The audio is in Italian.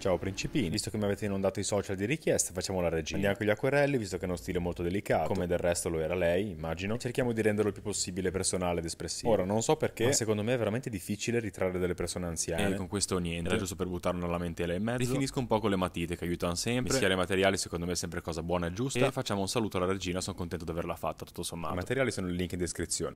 Ciao principini, visto che mi avete inondato i social di richieste, facciamo la regina. Andiamo con gli acquerelli, visto che è uno stile molto delicato, come del resto lo era lei, immagino. Cerchiamo di renderlo il più possibile personale ed espressivo. Ora, non so perché, ma secondo me è veramente difficile ritrarre delle persone anziane. E con questo niente, era giusto per buttarne una lamentela in mezzo. Rifinisco un po' con le matite che aiutano sempre. Mischiare i materiali secondo me è sempre cosa buona e giusta. E facciamo un saluto alla regina, sono contento di averla fatta, tutto sommato. I materiali sono il link in descrizione.